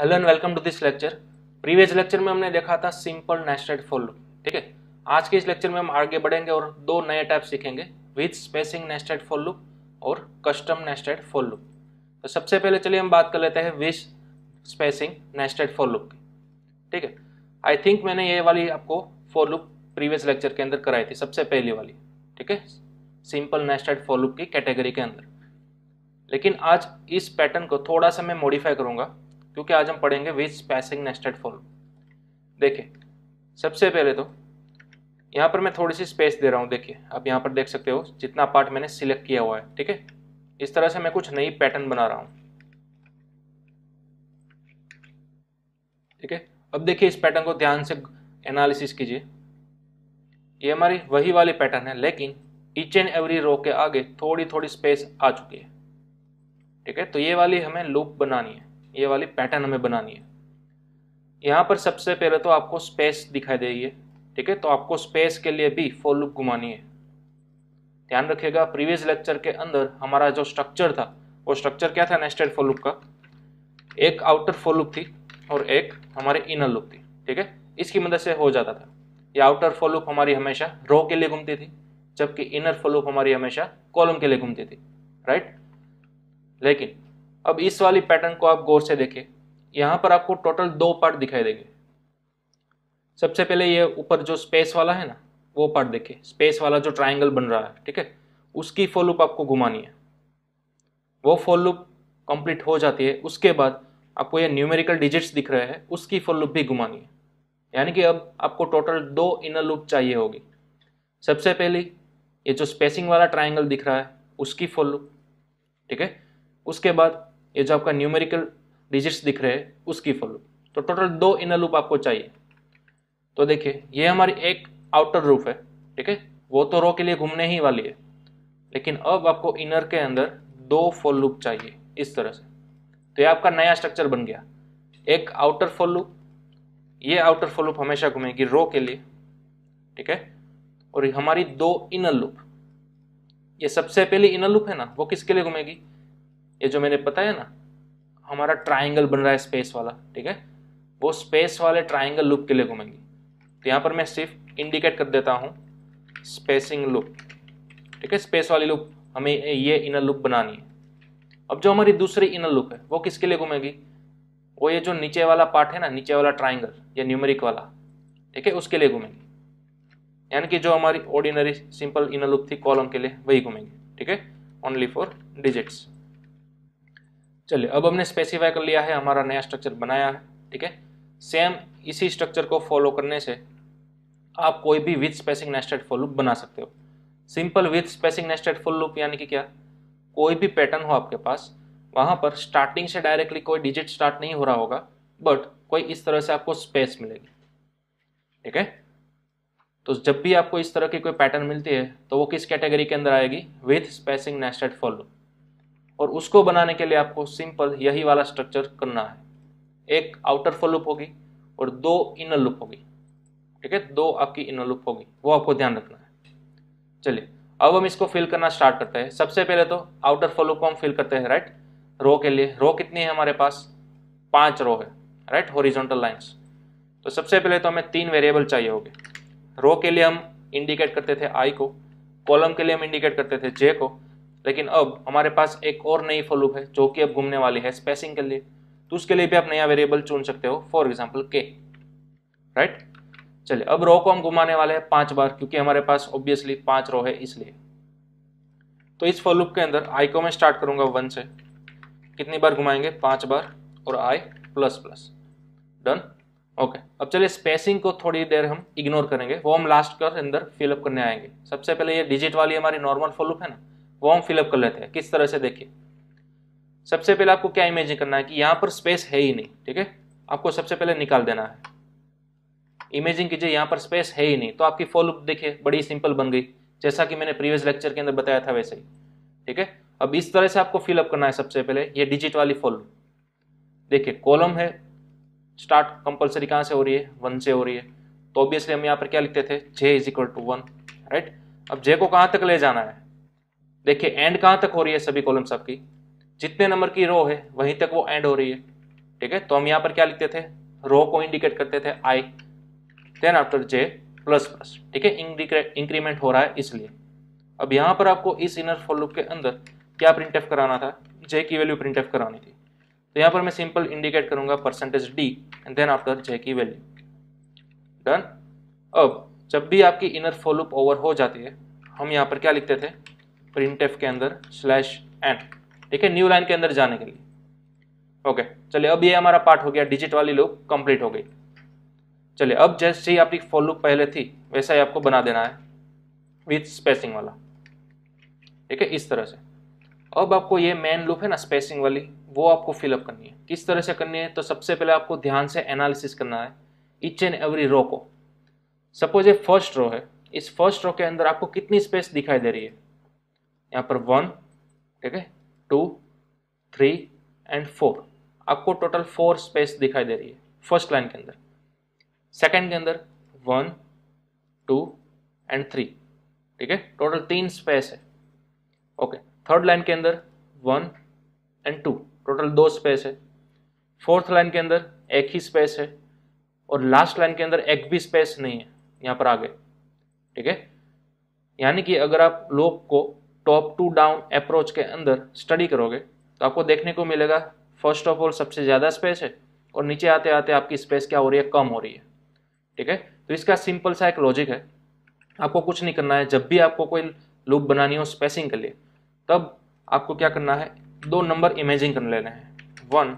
Hello and welcome to this lecture previous lecture में हमने देखा था सिंपल नेस्टेड फॉर लूप ठीक है आज के इस लेक्चर में हम आगे बढ़ेंगे और दो नए टाइप सीखेंगे with spacing nested for loop और कस्टम नेस्टेड फॉर लूप तो सबसे पहले चलिए हम बात कर लेते हैं with spacing nested for loop की ठीक है आई थिंक मैंने ये वाली आपको फॉर लूप प्रीवियस लेक्चर के अंदर कराई थी सबसे पहली वाली ठीक है सिंपल नेस्टेड फॉर लूप की कैटेगरी के अंदर लेकिन आज इस पैटर्न को थोड़ा सा मैं मॉडिफाई करूंगा क्योंकि आज हम पढ़ेंगे विच पैसिंग नेस्टेड फॉर देखिए सबसे पहले तो यहाँ पर मैं थोड़ी सी स्पेस दे रहा हूँ देखिए आप यहाँ पर देख सकते हो जितना पार्ट मैंने सिलेक्ट किया हुआ है ठीक है इस तरह से मैं कुछ नई पैटर्न बना रहा हूँ ठीक है अब देखिए इस पैटर्न को ध्यान से एनालिसिस कीजिए ये हमारी वही वाली पैटर्न है लेकिन ईच एंड एवरी रो के आगे थोड़ी थोड़ी स्पेस आ चुकी है ठीक है तो ये वाली हमें लूप बनानी है ये वाली पैटर्न हमें बनानी है यहाँ पर सबसे पहले तो आपको स्पेस दिखाई दे रही है ठीक है तो आपको स्पेस के लिए भी फोर लूप घुमानी है ध्यान रखिएगा प्रीवियस लेक्चर के अंदर हमारा जो स्ट्रक्चर था वो स्ट्रक्चर क्या था नेस्टेड फोर लूप का एक आउटर फोर लूप थी और एक हमारे इनर लूप थी ठीक है इसकी मदद से हो जाता था ये आउटर फोर लूप हमारी हमेशा रो के लिए घूमती थी जबकि इनर फोर लूप हमारी हमेशा कॉलम के लिए घूमती थी राइट लेकिन अब इस वाली पैटर्न को आप गौर से देखें यहाँ पर आपको टोटल दो पार्ट दिखाई देंगे सबसे पहले ये ऊपर जो स्पेस वाला है ना वो पार्ट देखे स्पेस वाला जो ट्राइंगल बन रहा है ठीक है उसकी फॉल लूप आपको घुमानी है वो फॉल लूप कंप्लीट हो जाती है उसके बाद आपको ये न्यूमेरिकल डिजिट्स दिख रहे हैं उसकी फॉल लूप भी घुमानी है यानी कि अब आपको टोटल दो इनर लूप चाहिए होगी सबसे पहली ये जो स्पेसिंग वाला ट्राइंगल दिख रहा है उसकी फॉल लूप ठीक है उसके बाद ये जो आपका न्यूमेरिकल डिजिट्स दिख रहे हैं उसकी फॉर लूप तो टोटल दो इनर लूप आपको चाहिए तो देखिए ये हमारी एक आउटर लूप है ठीक है वो तो रो के लिए घूमने ही वाली है लेकिन अब आपको इनर के अंदर दो फॉर लूप चाहिए इस तरह से तो ये आपका नया स्ट्रक्चर बन गया एक आउटर फॉर लूप ये आउटर फॉर लूप हमेशा घूमेगी रो के लिए ठीक है और हमारी दो इनर लूप ये सबसे पहली इनर लूप है ना वो किसके लिए घूमेगी ये जो मैंने बताया ना हमारा ट्राइंगल बन रहा है स्पेस वाला ठीक है वो स्पेस वाले ट्राइंगल लुक के लिए घूमेंगे तो यहाँ पर मैं सिर्फ इंडिकेट कर देता हूँ स्पेसिंग लुप ठीक है स्पेस वाली लुप हमें ये इनर लुक बनानी है अब जो हमारी दूसरी इनर लुक है वो किसके लिए घूमेगी वो ये जो नीचे वाला पार्ट है ना नीचे वाला ट्राइंगल या न्यूमेरिक वाला ठीक है उसके लिए घूमेंगे यानी कि जो हमारी ऑर्डिनरी सिंपल इनर लुक थी कॉलम के लिए वही घूमेंगे ठीक है ओनली फॉर डिजिट्स चलिए अब हमने स्पेसिफाई कर लिया है हमारा नया स्ट्रक्चर बनाया है ठीक है सेम इसी स्ट्रक्चर को फॉलो करने से आप कोई भी with spacing nested for loop बना सकते हो simple with spacing nested for loop यानी कि क्या कोई भी पैटर्न हो आपके पास वहाँ पर स्टार्टिंग से डायरेक्टली कोई डिजिट स्टार्ट नहीं हो रहा होगा बट कोई इस तरह से आपको स्पेस मिलेगी ठीक है तो जब भी आपको इस तरह की कोई पैटर्न मिलती है तो वो किस कैटेगरी के अंदर आएगी with spacing nested for loop और उसको बनाने के लिए आपको सिंपल यही वाला स्ट्रक्चर करना है एक आउटर फॉर लूप होगी और दो इनर लूप होगी ठीक है दो आपकी इनर लूप होगी वो आपको ध्यान रखना है चलिए अब हम इसको फिल करना स्टार्ट करते हैं सबसे पहले तो आउटर फॉर लूप को हम फिल करते हैं राइट रो के लिए रो कितनी है हमारे पास पांच रो है राइट हॉरिजॉन्टल लाइंस तो सबसे पहले तो हमें तीन वेरिएबल चाहिए होंगे रो के लिए हम इंडिकेट करते थे आई को कॉलम के लिए हम इंडिकेट करते थे जे को लेकिन अब हमारे पास एक और नई फॉर है जो कि अब घूमने वाली है स्पेसिंग के लिए तो उसके लिए भी आप नया वेरिएबल चुन सकते हो फॉर एग्जाम्पल के राइट चलिए अब रो को हम घुमाने वाले हैं पांच बार क्योंकि हमारे पास ऑब्वियसली पांच रो है इसलिए तो इस फॉर के अंदर आई को मैं स्टार्ट करूंगा वन से कितनी बार घुमाएंगे पांच बार और i plus plus done okay अब चलिए स्पेसिंग को थोड़ी देर हम इग्नोर करेंगे वो हम लास्ट कर अंदर फिलअप करने आएंगे सबसे पहले ये डिजिट वाली हमारी नॉर्मल फॉर है ना फॉर्म फिलअप कर लेते हैं किस तरह से देखिए सबसे पहले आपको क्या इमेजिन करना है कि यहाँ पर स्पेस है ही नहीं ठीक है आपको सबसे पहले निकाल देना है इमेजिंग कीजिए यहाँ पर स्पेस है ही नहीं तो आपकी फॉलो देखिए बड़ी सिंपल बन गई जैसा कि मैंने प्रीवियस लेक्चर के अंदर बताया था वैसे ही ठीक है अब इस तरह से आपको फिलअप करना है सबसे पहले ये डिजिट वाली फॉलो देखिए कॉलम है स्टार्ट कंपलसरी कहाँ से हो रही है वन से हो रही है तो ऑब्वियसली हम यहाँ पर क्या लिखते थे j is equal to one right अब जे को कहाँ तक ले जाना है देखिए एंड कहां तक हो रही है सभी कॉलम सबकी जितने नंबर की रो है वहीं तक वो एंड हो रही है ठीक है तो हम यहां पर क्या लिखते थे रो को इंडिकेट करते थे i then after j plus plus ठीक है इंक्रीमेंट हो रहा है इसलिए अब यहां पर आपको इस इनर फॉर लूप के अंदर क्या प्रिंट एफ कराना था जे की वैल्यू प्रिंट एफ करानी थी तो यहां पर मैं सिंपल इंडिकेट करूंगा percentage d and then after j की वैल्यू डन अब जब भी आपकी इनर फॉर लूप ओवर हो जाती है हम यहाँ पर क्या लिखते थे प्रिंट के अंदर स्लैश एन ठीक है न्यू लाइन के अंदर जाने के लिए ओके चलिए अब ये हमारा पार्ट हो गया डिजिट वाली लूप कंप्लीट हो गई चलिए अब जैसे ही आपकी फॉर लूप पहले थी वैसा ही आपको बना देना है विथ स्पेसिंग वाला ठीक है इस तरह से अब आपको ये मेन लूप है ना स्पेसिंग वाली वो आपको फिलअप करनी है किस तरह से करनी है तो सबसे पहले आपको ध्यान से एनालिसिस करना है इच एंड एवरी रो को सपोज ये फर्स्ट रो है इस फर्स्ट रो के अंदर आपको कितनी स्पेस दिखाई दे रही है यहाँ पर वन ठीक है टू थ्री एंड फोर आपको टोटल फोर स्पेस दिखाई दे रही है फर्स्ट लाइन के अंदर सेकंड के अंदर वन टू एंड थ्री ठीक है टोटल तीन स्पेस है ओके थर्ड लाइन के अंदर वन एंड टू टोटल दो स्पेस है फोर्थ लाइन के अंदर एक ही स्पेस है और लास्ट लाइन के अंदर एक भी स्पेस नहीं है यहाँ पर आगे ठीक है यानी कि अगर आप लोग को टॉप टू डाउन अप्रोच के अंदर स्टडी करोगे तो आपको देखने को मिलेगा फर्स्ट ऑफ ऑल सबसे ज़्यादा स्पेस है और नीचे आते आते आपकी स्पेस क्या हो रही है कम हो रही है ठीक है तो इसका सिंपल सा एक लॉजिक है आपको कुछ नहीं करना है जब भी आपको कोई लूप बनानी हो स्पेसिंग के लिए तब आपको क्या करना है दो नंबर इमेजिंग कर लेने हैं वन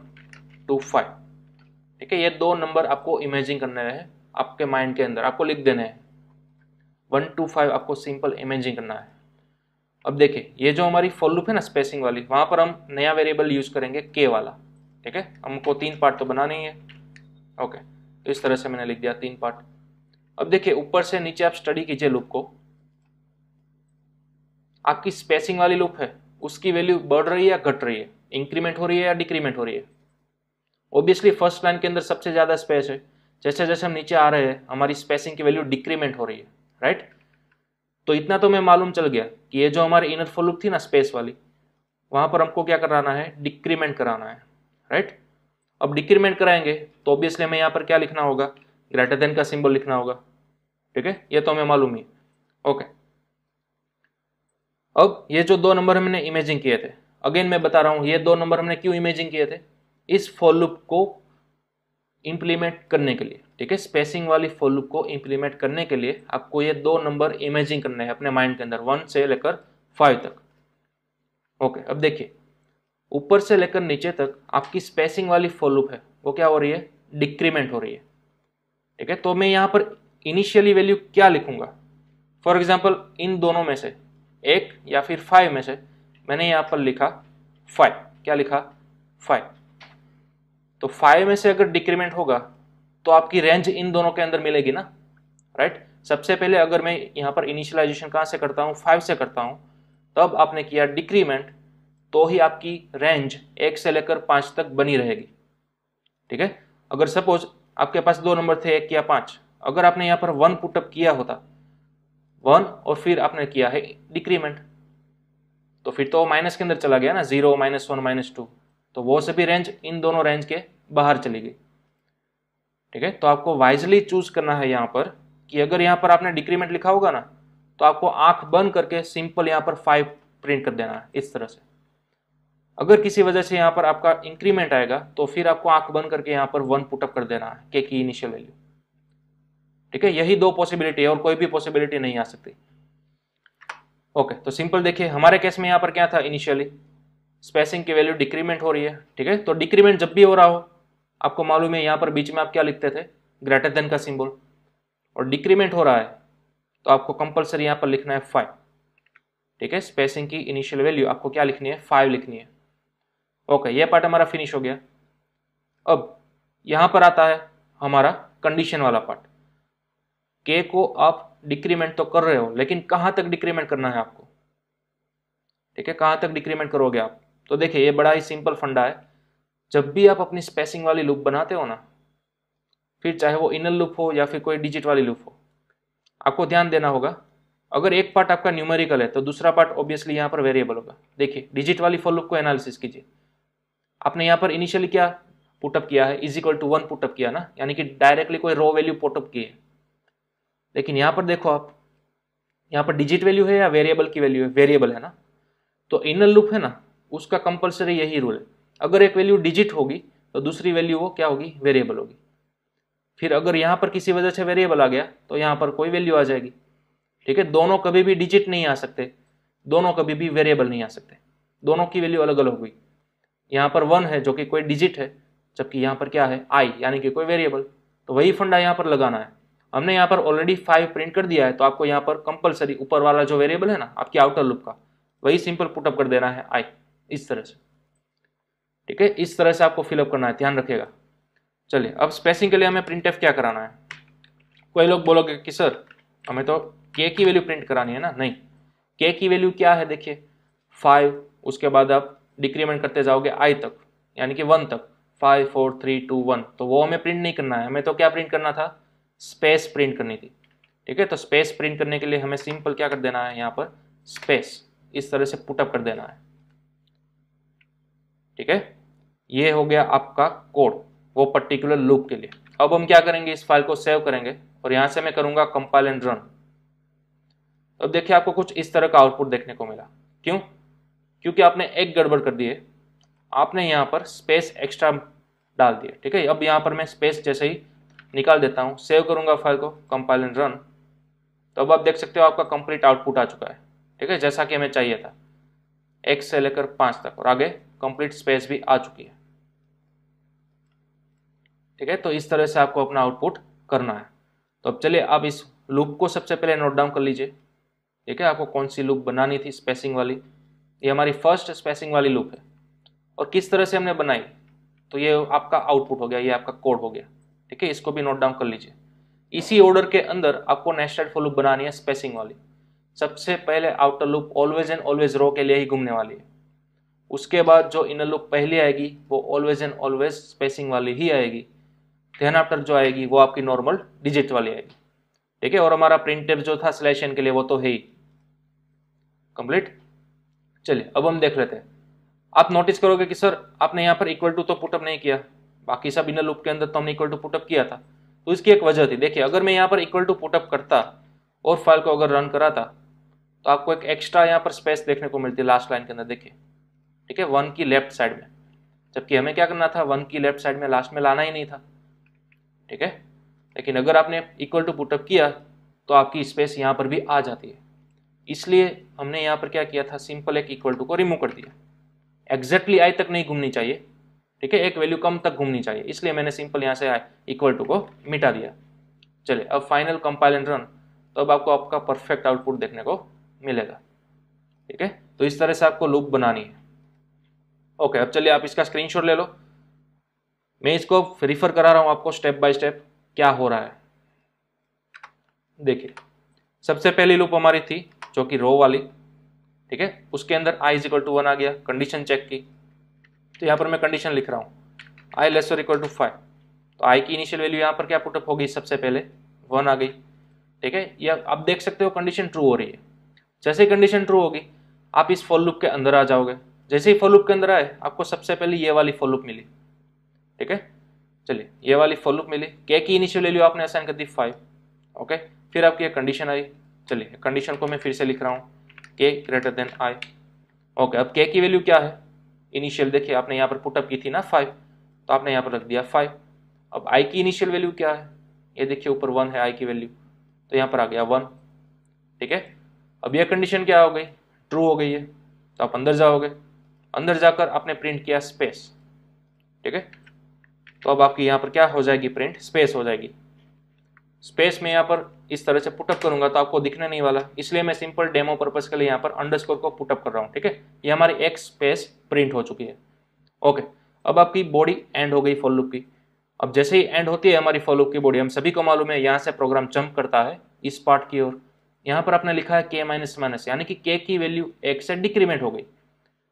टू फाइव ठीक है ये दो नंबर आपको इमेजिंग करने हैं आपके माइंड के अंदर आपको लिख देने हैं वन टू फाइव आपको सिंपल इमेजिंग करना है अब देखें ये जो हमारी फॉर लूप है ना स्पेसिंग वाली वहां पर हम नया वेरिएबल यूज़ करेंगे के वाला ठीक है हमको तीन पार्ट तो बनाने ही है ओके तो इस तरह से मैंने लिख दिया तीन पार्ट अब देखिए ऊपर से नीचे आप स्टडी कीजिए लूप को आपकी स्पेसिंग वाली लूप है उसकी वैल्यू बढ़ रही है या घट रही है इंक्रीमेंट हो रही है या डिक्रीमेंट हो रही है ऑब्वियसली फर्स्ट लाइन के अंदर सबसे ज़्यादा स्पेस है जैसे जैसे हम नीचे आ रहे हैं हमारी स्पेसिंग की वैल्यू डिक्रीमेंट हो रही है राइट right? तो इतना तो मैं मालूम चल गया कि ये जो हमारी इनर फ्लो लूप थी ना स्पेस वाली वहां पर हमको क्या कराना है डिक्रीमेंट कराना है राइट अब डिक्रीमेंट कराएंगे तो ऑब्वियसली हमें यहाँ पर क्या लिखना होगा ग्रेटर देन का सिंबल लिखना होगा ठीक है ये तो हमें मालूम ही ओके अब ये जो दो नंबर हमने इमेजिंग किए थे अगेन मैं बता रहा हूं ये दो नंबर हमने क्यों इमेजिंग किए थे इस फॉर लूप को इम्प्लीमेंट करने के लिए ठीक है स्पेसिंग वाली फॉर लूप को इंप्लीमेंट करने के लिए आपको ये दो नंबर इमेजिंग करना है अपने माइंड के अंदर वन से लेकर फाइव तक ओके अब देखिए ऊपर से लेकर नीचे तक आपकी स्पेसिंग वाली फॉर लूप है वो क्या हो रही है डिक्रीमेंट हो रही है ठीक है तो मैं यहाँ पर इनिशियली वैल्यू क्या लिखूंगा फॉर एग्जाम्पल इन दोनों में से एक या फिर फाइव में से मैंने यहाँ पर लिखा फाइव क्या लिखा फाइव तो फाइव में से अगर डिक्रीमेंट होगा तो आपकी रेंज इन दोनों के अंदर मिलेगी ना राइट right? सबसे पहले अगर मैं यहाँ पर इनिशियलाइजेशन कहाँ से करता हूँ फाइव से करता हूँ तब आपने किया डिक्रीमेंट तो ही आपकी रेंज एक से लेकर पाँच तक बनी रहेगी ठीक है अगर सपोज आपके पास दो नंबर थे एक या पाँच अगर आपने यहाँ पर वन पुटअप किया होता वन और फिर आपने किया है डिक्रीमेंट तो फिर तो माइनस के अंदर चला गया ना zero minus one minus two तो वो सभी रेंज इन दोनों रेंज के बाहर चली गई ठीक है तो आपको वाइजली चूज करना है यहाँ पर कि अगर यहाँ पर आपने डिक्रीमेंट लिखा होगा ना तो आपको आंख बंद करके सिंपल यहाँ पर फाइव प्रिंट कर देना है इस तरह से अगर किसी वजह से यहाँ पर आपका इंक्रीमेंट आएगा तो फिर आपको आंख बंद करके यहाँ पर वन पुटअप कर देना है के की इनिशियल वैल्यू ठीक है यही दो पॉसिबिलिटी है और कोई भी पॉसिबिलिटी नहीं आ सकती ओके तो सिंपल देखिए हमारे केस में यहाँ पर क्या था इनिशियली स्पेसिंग की वैल्यू डिक्रीमेंट हो रही है ठीक है तो डिक्रीमेंट जब भी हो रहा हो आपको मालूम है यहाँ पर बीच में आप क्या लिखते थे ग्रेटर देन का सिंबल और डिक्रीमेंट हो रहा है तो आपको कंपलसरी यहाँ पर लिखना है फाइव ठीक है स्पेसिंग की इनिशियल वैल्यू आपको क्या लिखनी है फाइव लिखनी है ओके ये पार्ट हमारा फिनिश हो गया अब यहाँ पर आता है हमारा कंडीशन वाला पार्ट के को आप डिक्रीमेंट तो कर रहे हो लेकिन कहाँ तक डिक्रीमेंट करना है आपको ठीक है कहाँ तक डिक्रीमेंट करोगे आप तो देखिए ये बड़ा ही सिंपल फंडा है जब भी आप अपनी स्पेसिंग वाली लूप बनाते हो ना फिर चाहे वो इनर लूप हो या फिर कोई डिजिट वाली लूप हो आपको ध्यान देना होगा अगर एक पार्ट आपका न्यूमेरिकल है तो दूसरा पार्ट ऑब्वियसली यहाँ पर वेरिएबल होगा देखिए डिजिट वाली फॉर लूप को एनालिसिस कीजिए आपने यहाँ पर इनिशियली क्या पुटअप किया है is equal to one put up किया ना यानी कि डायरेक्टली कोई रो वैल्यू पुटअप की है लेकिन यहाँ पर देखो आप यहाँ पर डिजिट वैल्यू है या वेरिएबल की वैल्यू है वेरिएबल है ना तो इनर लूप है ना उसका कंपलसरी यही रूल है अगर एक वैल्यू डिजिट होगी तो दूसरी वैल्यू वो क्या होगी वेरिएबल होगी फिर अगर यहाँ पर किसी वजह से वेरिएबल आ गया तो यहाँ पर कोई वैल्यू आ जाएगी ठीक है दोनों कभी भी डिजिट नहीं आ सकते दोनों कभी भी वेरिएबल नहीं आ सकते दोनों की वैल्यू अलग अलग हुई यहाँ पर वन है जो कि कोई डिजिट है जबकि यहाँ पर क्या है आई यानी कि कोई वेरिएबल तो वही फंडा यहाँ पर लगाना है हमने यहाँ पर ऑलरेडी फाइव प्रिंट कर दिया है तो आपको यहाँ पर कंपलसरी ऊपर वाला जो वेरिएबल है ना आपकी आउटर लुप का वही सिंपल पुटअप कर देना है आई इस तरह से ठीक है इस तरह से आपको फिलअप करना है ध्यान रखिएगा चलिए अब स्पेसिंग के लिए हमें प्रिंट क्या कराना है कोई लोग बोलोगे कि सर हमें तो के की वैल्यू प्रिंट करानी है ना नहीं के की वैल्यू क्या है देखिए फाइव उसके बाद आप डिक्रीमेंट करते जाओगे आई तक यानी कि वन तक five four three two one तो वो हमें प्रिंट नहीं करना है हमें तो क्या प्रिंट करना था स्पेस प्रिंट करनी थी ठीक है तो स्पेस प्रिंट करने के लिए हमें सिंपल क्या कर देना है यहाँ पर स्पेस इस तरह से पुटअप कर देना है ठीक है ये हो गया आपका कोड वो पर्टिकुलर लूप के लिए अब हम क्या करेंगे इस फाइल को सेव करेंगे और यहां से मैं करूंगा कंपाइल एंड रन अब देखिए आपको कुछ इस तरह का आउटपुट देखने को मिला क्यों क्योंकि आपने एक गड़बड़ कर दी है आपने यहां पर स्पेस एक्स्ट्रा डाल दिए ठीक है अब यहां पर मैं स्पेस जैसे ही निकाल देता हूं सेव करूंगा फाइल को कंपाइल एंड रन तो अब आप देख सकते हो आपका कंप्लीट आउटपुट आ चुका है ठीक है जैसा कि हमें चाहिए था एक से लेकर पांच तक और आगे कंप्लीट स्पेस भी आ चुकी है ठीक है तो इस तरह से आपको अपना आउटपुट करना है तो अब चलिए आप इस लूप को सबसे पहले नोट डाउन कर लीजिए ठीक है आपको कौन सी लूप बनानी थी स्पेसिंग वाली ये हमारी फर्स्ट स्पेसिंग वाली लूप है और किस तरह से हमने बनाई तो ये आपका आउटपुट हो गया ये आपका कोड हो गया ठीक है इसको भी नोट डाउन कर लीजिए इसी ऑर्डर के अंदर आपको नेस्टेड फॉर लूप बनानी है स्पेसिंग वाली सबसे पहले outer loop always and always row के लिए ही घूमने वाली है उसके बाद जो इनर लूप पहले आएगी वो ऑलवेज एंड ऑलवेज स्पेसिंग वाली ही आएगी देन आफ्टर जो आएगी वो आपकी नॉर्मल डिजिट वाली आएगी ठीक है और हमारा प्रिंटर जो था स्लैश एन के लिए वो तो है ही कंप्लीट चलिए अब हम देख लेते हैं आप नोटिस करोगे कि सर आपने यहाँ पर इक्वल टू तो पुटअप नहीं किया बाकी सब इनर लूप के अंदर तो हमने इक्वल टू पुटअप किया था तो इसकी एक वजह थी देखिए अगर मैं यहाँ पर इक्वल टू पुटअप करता और फाइल को अगर रन कराता तो आपको एक एक्स्ट्रा यहाँ पर स्पेस देखने को मिलती है लास्ट लाइन के अंदर देखिए ठीक है वन की लेफ्ट साइड में जबकि हमें क्या करना था वन की लेफ्ट साइड में लास्ट में लाना ही नहीं था ठीक है लेकिन अगर आपने इक्वल टू पुटअप किया तो आपकी स्पेस यहाँ पर भी आ जाती है इसलिए हमने यहाँ पर क्या किया था सिंपल एक इक्वल टू को रिमूव कर दिया एग्जैक्टली आई तक नहीं घूमनी चाहिए ठीक है एक वैल्यू कम तक घूमनी चाहिए इसलिए मैंने सिंपल यहाँ से आई इक्वल टू को मिटा दिया चलिए अब फाइनल कंपाइल एंड रन तो अब आपको आपका परफेक्ट आउटपुट देखने को मिलेगा ठीक है तो इस तरह से आपको लूप बनानी है ओके अब चलिए आप इसका स्क्रीनशॉट ले लो मैं इसको रिफर करा रहा हूँ आपको स्टेप बाय स्टेप क्या हो रहा है देखिए सबसे पहली लूप हमारी थी जो कि रो वाली ठीक है उसके अंदर I is equal to one आ गया कंडीशन चेक की तो यहाँ पर मैं कंडीशन लिख रहा हूँ I lesser equal to five तो आई की इनिशियल वैल्यू यहाँ पर क्या पुटअप होगी सबसे पहले वन आ गई ठीक है या आप देख सकते हो कंडीशन ट्रू हो रही है जैसे कंडीशन ट्रू होगी आप इस फॉल लुप के अंदर आ जाओगे जैसे ही फॉर के अंदर आए आपको सबसे पहले ये वाली फॉर मिली ठीक है चलिए ये वाली फॉर मिली के की इनिशियल वैल्यू आपने असाइन कर दी फाइव ओके फिर आपकी एक कंडीशन आई चलिए कंडीशन को मैं फिर से लिख रहा हूँ के ग्रेटर देन आई ओके अब के की वैल्यू क्या है इनिशियल देखिए आपने यहाँ पर पुटअप की थी ना फाइव तो आपने यहाँ पर रख दिया फाइव अब आई की इनिशियल वैल्यू क्या है ये देखिए ऊपर वन है आई की वैल्यू तो यहाँ पर आ गया वन ठीक है अब यह कंडीशन क्या हो गई ट्रू हो गई है तो आप अंदर जाओगे अंदर जाकर आपने प्रिंट किया स्पेस ठीक है तो अब आपकी यहाँ पर क्या हो जाएगी प्रिंट स्पेस हो जाएगी स्पेस में यहाँ पर इस तरह से पुटअप करूंगा तो आपको दिखने नहीं वाला इसलिए मैं सिंपल डेमो पर्पज के लिए यहाँ पर अंडरस्कोर को पुटअप कर रहा हूँ ठीक है ये हमारी एक स्पेस प्रिंट हो चुकी है ओके अब आपकी बॉडी एंड हो गई फॉर की अब जैसे ही एंड होती है हमारी फॉर की बॉडी हम सभी को मालूम है यहाँ से प्रोग्राम जंप करता है इस पार्ट की ओर यहाँ पर आपने लिखा है के माइनस माइनस यानी कि के की वैल्यू एक से डिक्रीमेंट हो गई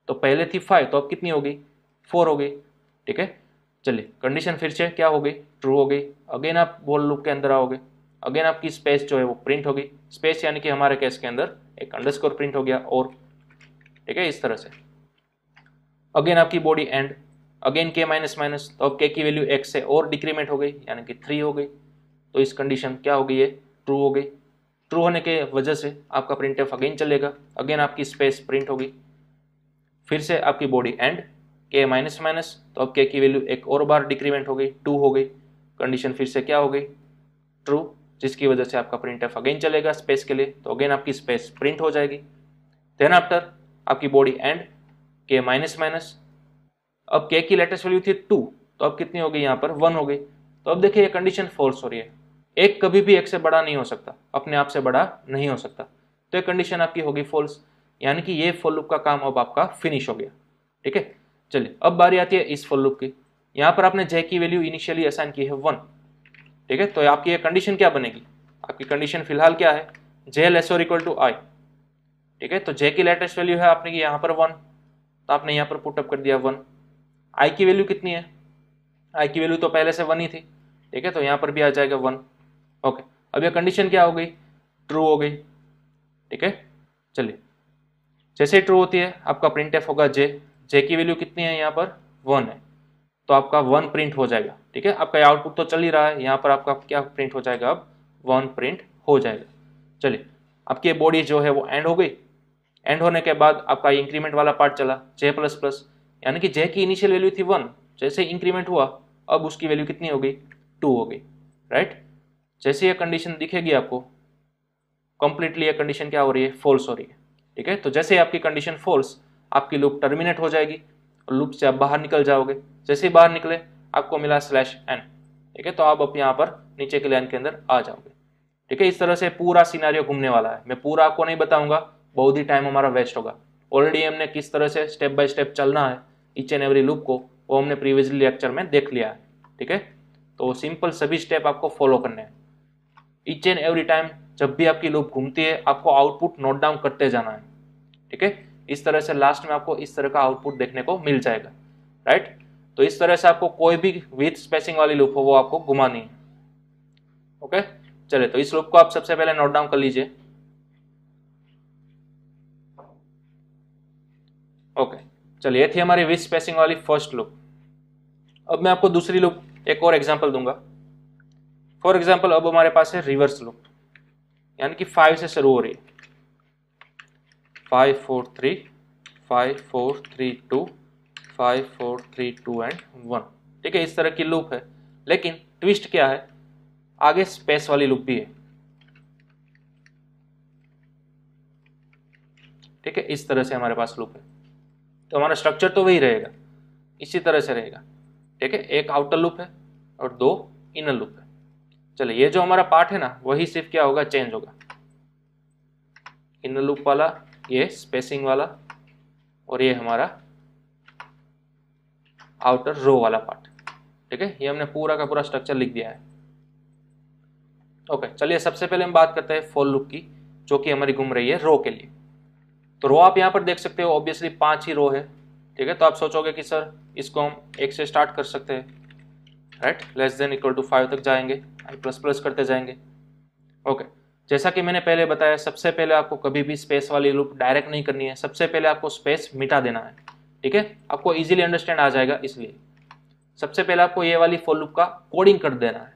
तो पहले थी फाइव तो अब कितनी हो गई फोर हो गई ठीक है चलिए कंडीशन फिर से क्या हो गई ट्रू हो गई अगेन आप बोल लूप के अंदर आओगे अगेन आपकी स्पेस जो है वो प्रिंट हो गई स्पेस यानी कि हमारे केस के अंदर एक अंडरस्कोर प्रिंट हो गया और ठीक है इस तरह से अगेन आपकी body and again k minus minus तो अब के की वैल्यू एक्स से और डिक्रीमेंट हो गई यानी कि थ्री हो गई तो इस कंडीशन क्या हो गई है ट्रू हो गई ट्रू होने के वजह से आपका प्रिंट अगेन चलेगा अगेन आपकी स्पेस प्रिंट होगी फिर से आपकी body and k minus minus तो अब के की वैल्यू एक और बार डिक्रीमेंट हो गई टू हो गई कंडीशन फिर से क्या हो गई ट्रू जिसकी वजह से आपका प्रिंट एफ अगेन चलेगा स्पेस के लिए तो अगेन आपकी स्पेस प्रिंट हो जाएगी देन आफ्टर आपकी body and k minus minus अब के की लेटेस्ट वैल्यू थी टू तो अब कितनी हो गई यहाँ पर वन हो गई तो अब देखिए ये कंडीशन फोर्स हो रही है एक कभी भी एक से बड़ा नहीं हो सकता अपने आप से बड़ा नहीं हो सकता तो ये कंडीशन आपकी होगी फॉल्स यानी कि ये फॉर लूप का काम अब आपका फिनिश हो गया ठीक है चलिए अब बारी आती है इस फॉर लूप की यहाँ पर आपने जय की वैल्यू इनिशियली असाइन की है वन ठीक है तो आपकी ये कंडीशन क्या बनेगी आपकी कंडीशन फिलहाल क्या है जे लेस और इक्वल टू आई ठीक है तो जे की लेटेस्ट वैल्यू है आपने की यहाँ पर वन तो आपने यहाँ पर पुटअप कर दिया वन आई की वैल्यू कितनी है आई की वैल्यू तो पहले से वन ही थी ठीक है तो यहाँ पर भी आ जाएगा वन ओके अब यह कंडीशन क्या हो गई ट्रू हो गई ठीक है चलिए जैसे ट्रू होती है आपका प्रिंट एफ होगा जे जे की वैल्यू कितनी है यहाँ पर वन है तो आपका वन प्रिंट हो जाएगा ठीक है आपका आउटपुट तो चल ही रहा है यहाँ पर आपका क्या प्रिंट हो जाएगा अब वन प्रिंट हो जाएगा चलिए आपकी बॉडी जो है वो एंड हो गई एंड होने के बाद आपका इंक्रीमेंट वाला पार्ट चला जे प्लस प्लस यानी कि जे की इनिशियल वैल्यू थी वन जैसे इंक्रीमेंट हुआ अब उसकी वैल्यू कितनी हो गई टू हो गई राइट जैसे ये कंडीशन दिखेगी आपको कंप्लीटली ये कंडीशन क्या हो रही है फॉल्स हो रही है ठीक है तो जैसे आपकी कंडीशन फोर्स आपकी लूप टर्मिनेट हो जाएगी और लूप से आप बाहर निकल जाओगे जैसे ही बाहर निकले आपको मिला स्लैश एन ठीक है तो आप अब यहाँ पर नीचे के लाइन के अंदर आ जाओगे ठीक है इस तरह से पूरा सीनारियो घूमने वाला है मैं पूरा आपको नहीं बताऊंगा बहुत ही टाइम हमारा वेस्ट होगा ऑलरेडी हमने किस तरह से स्टेप बाय स्टेप चलना है ईच एंड एवरी लूप को वो हमने प्रीवियसली लेक्चर में देख लिया है ठीक है तो सिंपल सभी स्टेप आपको फॉलो करने हैं ईच एंड एवरी टाइम जब भी आपकी लूप घूमती है आपको आउटपुट नोट डाउन करते जाना है ठीक है इस तरह से लास्ट में आपको इस तरह का आउटपुट देखने को मिल जाएगा राइट तो इस तरह से आपको कोई भी विथ स्पेसिंग वाली लूप हो वो आपको घुमानी है ओके चले तो इस लूप को आप सबसे पहले नोट डाउन कर लीजिए ओके चलिए ये थी हमारी विथ स्पेसिंग वाली फर्स्ट लूप अब मैं आपको दूसरी लूप एक और एग्जाम्पल दूंगा फॉर एग्जाम्पल अब हमारे पास है रिवर्स लूप यानी कि फाइव से शुरू हो रही है five four three five four three two five four three two and one ठीक है इस तरह की लूप है लेकिन ट्विस्ट क्या है आगे स्पेस वाली लूप भी है ठीक है इस तरह से हमारे पास लूप है तो हमारा स्ट्रक्चर तो वही रहेगा इसी तरह से रहेगा ठीक है एक आउटर लूप है और दो इनर लूप है चलिए ये जो हमारा पार्ट है ना वही सिर्फ क्या होगा चेंज होगा इनर लूप वाला ये स्पेसिंग वाला और ये हमारा आउटर रो वाला पार्ट ठीक है ये हमने पूरा का पूरा स्ट्रक्चर लिख दिया है ओके चलिए सबसे पहले हम बात करते हैं फॉल लुक की जो कि हमारी घूम रही है रो के लिए तो रो आप यहाँ पर देख सकते हो ऑब्वियसली पांच ही रो है ठीक है तो आप सोचोगे कि सर इसको हम एक से स्टार्ट कर सकते हैं right less than equal to five तक जाएंगे आई प्लस प्लस करते जाएंगे ओके okay, जैसा कि मैंने पहले बताया सबसे पहले आपको कभी भी स्पेस वाली लूप डायरेक्ट नहीं करनी है सबसे पहले आपको स्पेस मिटा देना है ठीक है आपको इजीली अंडरस्टैंड आ जाएगा इसलिए सबसे पहले आपको ये वाली फॉर लूप का कोडिंग कर देना है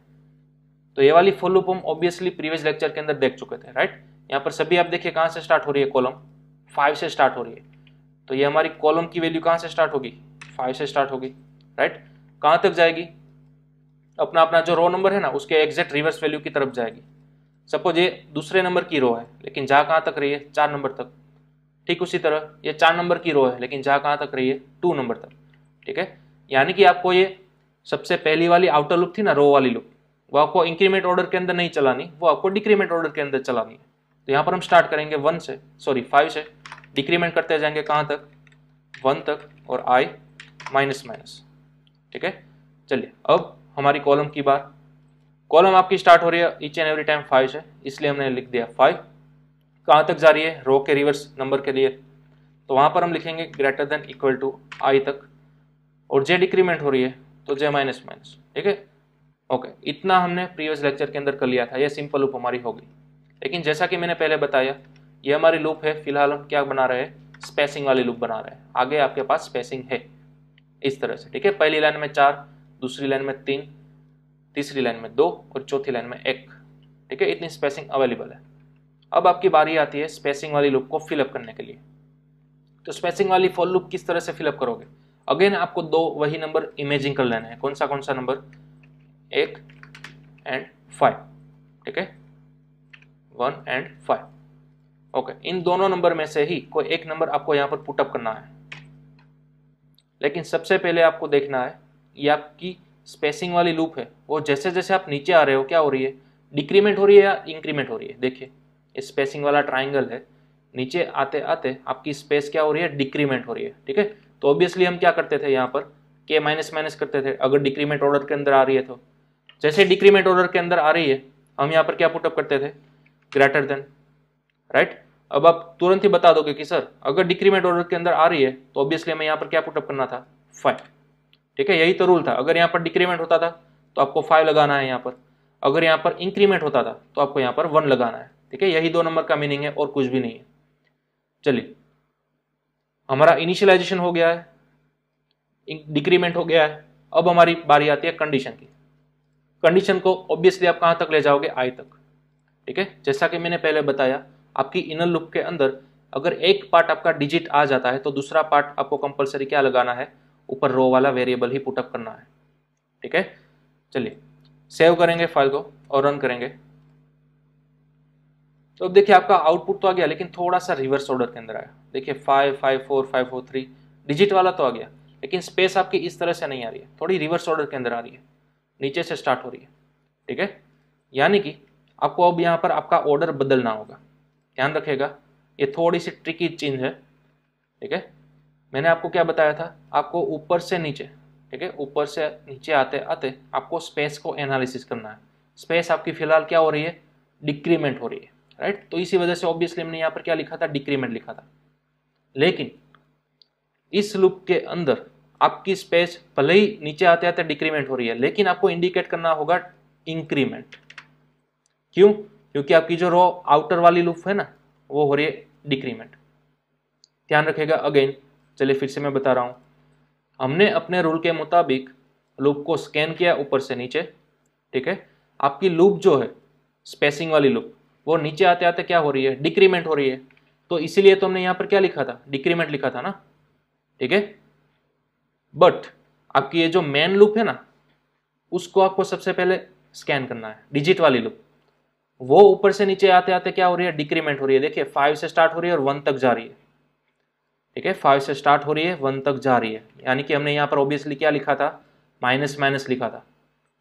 तो ये वाली फॉर लूप हम ऑब्वियसली प्रीवियस लेक्चर के अंदर देख चुके थे राइट यहाँ पर सभी आप देखिए कहाँ से स्टार्ट हो रही है कॉलम फाइव से स्टार्ट हो रही है तो ये हमारी कॉलम की वैल्यू कहाँ से स्टार्ट होगी फाइव से स्टार्ट होगी राइट कहाँ तक जाएगी अपना अपना जो रो नंबर है ना उसके एग्जैक्ट रिवर्स वैल्यू की तरफ जाएगी सपोज ये दूसरे नंबर की रो है लेकिन जा कहाँ तक रही है चार नंबर तक ठीक उसी तरह ये चार नंबर की रो है लेकिन जा कहाँ तक रही है टू नंबर तक ठीक है यानी कि आपको ये सबसे पहली वाली आउटर लुक थी ना रो वाली लुक वो आपको इंक्रीमेंट ऑर्डर के अंदर नहीं चलानी वो आपको डिक्रीमेंट ऑर्डर के अंदर चलानी है तो यहाँ पर हम स्टार्ट करेंगे वन से सॉरी फाइव से डिक्रीमेंट करते जाएंगे कहाँ तक वन तक और आई माइनस माइनस ठीक है चलिए अब हमारी कॉलम की बार कॉलम आपकी स्टार्ट हो रही है each and every time five से इसलिए हमने लिख दिया फाइव कहाँ तक जा रही है रो के रिवर्स नंबर के लिए तो वहाँ पर हम लिखेंगे greater than equal to I तक और जे डिक्रीमेंट हो रही है तो जे माइनस माइनस ठीक है ओके इतना हमने प्रीवियस लेक्चर के अंदर कर लिया था ये सिंपल लूप हमारी होगी लेकिन जैसा कि मैंने पहले बताया ये हमारी लूप है फिलहाल हम क्या बना रहे हैं स्पेसिंग वाली लूप बना रहे हैं आगे आपके पास स्पेसिंग है इस तरह से ठीक है पहली लाइन में चार दूसरी लाइन में तीन तीसरी लाइन में दो और चौथी लाइन में एक ठीक है इतनी स्पेसिंग अवेलेबल है अब आपकी बारी आती है स्पेसिंग वाली लूप को फिलअप करने के लिए तो स्पेसिंग वाली फॉल लूप किस तरह से फिलअप करोगे अगेन आपको दो वही नंबर इमेजिंग कर लेना है कौन सा कौन सा नंबर एक एंड फाइव ठीक है वन एंड फाइव ओके इन दोनों नंबर में से ही कोई एक नंबर आपको यहाँ पर पुटअप करना है लेकिन सबसे पहले आपको देखना है ये आपकी स्पेसिंग वाली लूप है वो जैसे जैसे आप नीचे आ रहे हो क्या हो रही है डिक्रीमेंट हो रही है या इंक्रीमेंट हो रही है देखिए ये स्पेसिंग वाला ट्राइंगल है नीचे आते आते आपकी स्पेस क्या हो रही है डिक्रीमेंट हो रही है ठीक है तो ऑब्वियसली हम क्या करते थे यहाँ पर के माइनस माइनस करते थे अगर डिक्रीमेंट ऑर्डर के अंदर आ रही है तो जैसे डिक्रीमेंट ऑर्डर के अंदर आ रही है हम यहाँ पर क्या पुटअप करते थे ग्रेटर देन राइट अब आप तुरंत ही बता दोगे कि सर अगर डिक्रीमेंट ऑर्डर के अंदर आ रही है तो ऑब्वियसली हमें यहाँ पर क्या पुटअप करना था फाइव ठीक है यही तो रूल था अगर यहाँ पर डिक्रीमेंट होता था तो आपको फाइव लगाना है यहाँ पर अगर यहाँ पर इंक्रीमेंट होता था तो आपको यहाँ पर वन लगाना है ठीक है यही दो नंबर का मीनिंग है और कुछ भी नहीं है चलिए हमारा इनिशियलाइजेशन हो गया है डिक्रीमेंट हो गया है अब हमारी बारी आती है कंडीशन की कंडीशन को ऑब्वियसली आप कहाँ तक ले जाओगे आई तक ठीक है जैसा कि मैंने पहले बताया आपकी इनर लुक के अंदर अगर एक पार्ट आपका डिजिट आ जाता है तो दूसरा पार्ट आपको कंपलसरी क्या लगाना है ऊपर रो वाला वेरिएबल ही पुटअप करना है ठीक है चलिए सेव करेंगे फाइल को और रन करेंगे तो अब देखिए आपका आउटपुट तो आ गया लेकिन थोड़ा सा रिवर्स ऑर्डर के अंदर आया देखिए five five four five four three digit वाला तो आ गया लेकिन स्पेस आपकी इस तरह से नहीं आ रही है थोड़ी रिवर्स ऑर्डर के अंदर आ रही है नीचे से स्टार्ट हो रही है ठीक है यानी कि आपको अब यहाँ पर आपका ऑर्डर बदलना होगा ध्यान रखेगा ये थोड़ी सी ट्रिकी चीज है ठीक है मैंने आपको क्या बताया था आपको ऊपर से नीचे ठीक है ऊपर से नीचे आते आते आपको स्पेस को एनालिसिस करना है स्पेस आपकी फिलहाल क्या हो रही है डिक्रीमेंट हो रही है राइट तो इसी वजह से ऑब्वियसली हमने यहाँ पर क्या लिखा था डिक्रीमेंट लिखा था लेकिन इस लूप के अंदर आपकी स्पेस भले ही नीचे आते आते डिक्रीमेंट हो रही है लेकिन आपको इंडिकेट करना होगा इंक्रीमेंट क्यों क्योंकि आपकी जो रो आउटर वाली लूप है ना वो हो रही है डिक्रीमेंट ध्यान रखेगा अगेन चलिए फिर से मैं बता रहा हूँ हमने अपने रूल के मुताबिक लूप को स्कैन किया ऊपर से नीचे ठीक है आपकी लूप जो है स्पेसिंग वाली लूप वो नीचे आते आते क्या हो रही है डिक्रीमेंट हो रही है तो इसीलिए तो हमने यहाँ पर क्या लिखा था डिक्रीमेंट लिखा था ना ठीक है बट आपकी ये जो मेन लूप है ना उसको आपको सबसे पहले स्कैन करना है डिजिट वाली लूप वो ऊपर से नीचे आते आते क्या हो रही है डिक्रीमेंट हो रही है देखिए फाइव से स्टार्ट हो रही है और वन तक जा रही है ठीक है फाइव से स्टार्ट हो रही है वन तक जा रही है यानी कि हमने यहाँ पर ऑब्वियसली क्या लिखा था माइनस माइनस लिखा था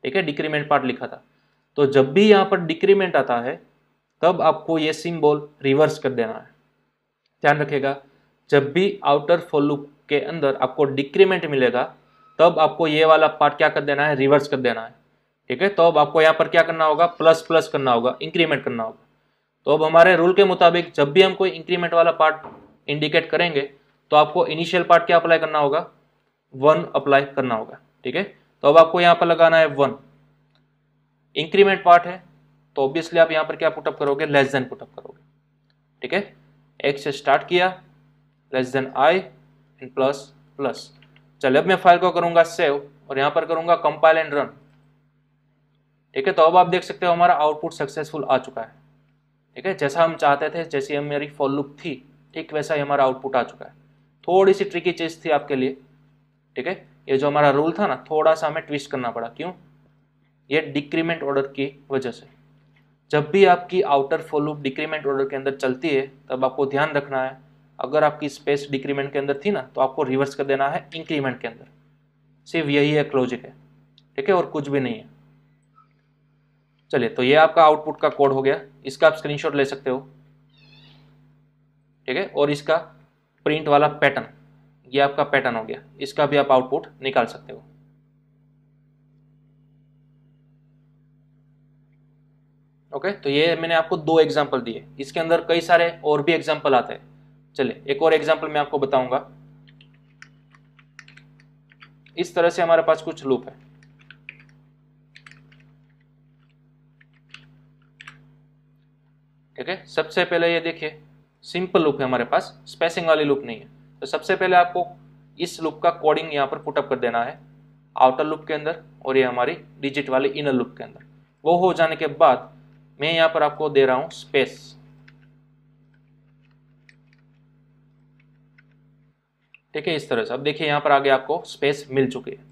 ठीक है डिक्रीमेंट पार्ट लिखा था तो जब भी यहाँ पर डिक्रीमेंट आता है तब आपको ये सिम्बॉल रिवर्स कर देना है ध्यान रखेगा जब भी आउटर फॉर के अंदर आपको डिक्रीमेंट मिलेगा तब आपको ये वाला पार्ट क्या कर देना है रिवर्स कर देना है ठीक है तो अब आपको यहाँ पर क्या करना होगा प्लस प्लस करना होगा इंक्रीमेंट करना होगा तो अब हमारे रूल के मुताबिक जब भी हम कोई इंक्रीमेंट वाला पार्ट इंडिकेट करेंगे तो आपको इनिशियल पार्ट क्या अप्लाई करना होगा वन अप्लाई करना होगा ठीक है तो अब आपको यहाँ पर लगाना है वन इंक्रीमेंट पार्ट है तो ऑब्वियसली आप यहाँ पर क्या पुटअप करोगे लेस देन पुटअप करोगे ठीक है एक्स से स्टार्ट किया less than I and plus plus चलिए अब मैं फाइल को करूंगा सेव और यहाँ पर करूंगा कंपाइल एंड रन ठीक है तो अब आप देख सकते हो हमारा आउटपुट सक्सेसफुल आ चुका है ठीक है जैसा हम चाहते थे जैसी हमारी फॉल लुक थी ठीक वैसा ही हमारा आउटपुट आ चुका है थोड़ी सी ट्रिकी चीज़ थी आपके लिए ठीक है ये जो हमारा रूल था ना थोड़ा सा हमें ट्विस्ट करना पड़ा क्यों ये डिक्रीमेंट ऑर्डर की वजह से जब भी आपकी आउटर फॉलो डिक्रीमेंट ऑर्डर के अंदर चलती है तब आपको ध्यान रखना है अगर आपकी स्पेस डिक्रीमेंट के अंदर थी ना तो आपको रिवर्स कर देना है इंक्रीमेंट के अंदर सिर्फ यही है क्लोजिक है ठीक है और कुछ भी नहीं है चलिए तो ये आपका आउटपुट का कोड हो गया इसका आप स्क्रीनशॉट ले सकते हो ठीक है और इसका प्रिंट वाला पैटर्न ये आपका पैटर्न हो गया इसका भी आप आउटपुट निकाल सकते हो ओके तो ये मैंने आपको दो एग्जाम्पल दिए इसके अंदर कई सारे और भी एग्जाम्पल आते हैं चलिए एक और एग्जाम्पल मैं आपको बताऊंगा इस तरह से हमारे पास कुछ लूप है ठीक है सबसे पहले ये देखिए सिंपल लूप है हमारे पास स्पेसिंग वाली लूप नहीं है तो सबसे पहले आपको इस लूप का कोडिंग यहाँ पर पुटअप कर देना है आउटर लुप के अंदर और ये हमारी डिजिट वाले इनर लुप के अंदर वो हो जाने के बाद मैं यहाँ पर आपको दे रहा हूँ स्पेस ठीक है इस तरह से अब देखिए यहाँ पर आगे आपको स्पेस मिल चुकी है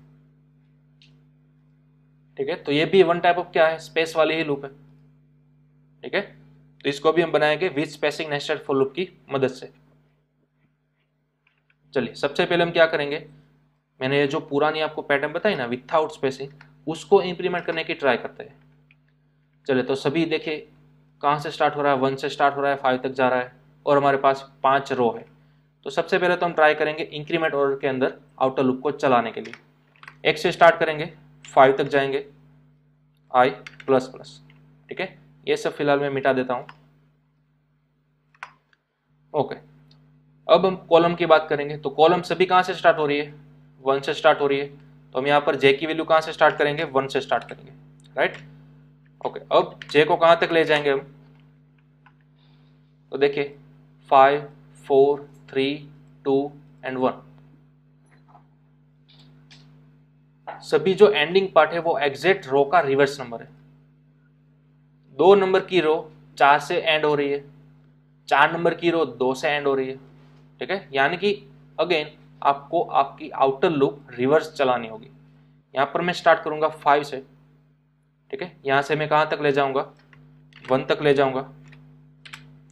ठीक है तो ये भी वन टाइप ऑफ क्या है स्पेस वाली ही लूप है ठीक है तो इसको भी हम बनाएंगे with spacing nested for loop की मदद से चलिए सबसे पहले हम क्या करेंगे मैंने ये जो पुरानी आपको पैटर्न बताई ना विथआउट स्पेसिंग उसको इंप्लीमेंट करने की ट्राई करते हैं चलिए तो सभी देखिए कहाँ से स्टार्ट हो रहा है वन से स्टार्ट हो रहा है फाइव तक जा रहा है और हमारे पास पांच रो है तो सबसे पहले तो हम ट्राई करेंगे इंक्रीमेंट ऑर्डर के अंदर आउटर लूप को चलाने के लिए एक से स्टार्ट करेंगे फाइव तक जाएंगे आई प्लस प्लस ठीक है ये सब फिलहाल मैं मिटा देता हूँ ओके अब हम कॉलम की बात करेंगे तो कॉलम सभी कहाँ से स्टार्ट हो रही है वन से स्टार्ट हो रही है तो हम यहाँ पर जे की वैल्यू कहाँ से स्टार्ट करेंगे वन से स्टार्ट करेंगे राइट ओके अब जे को कहाँ तक ले जाएंगे हम तो देखिए five four three two and one सभी जो एंडिंग पार्ट है वो एग्जेक्ट रो का रिवर्स नंबर है दो नंबर की रो चार से एंड हो रही है चार नंबर की रो दो से एंड हो रही है ठीक है यानी कि अगेन आपको आपकी आउटर लूप रिवर्स चलानी होगी यहाँ पर मैं स्टार्ट करूँगा फाइव से ठीक है यहाँ से मैं कहाँ तक ले जाऊँगा वन तक ले जाऊँगा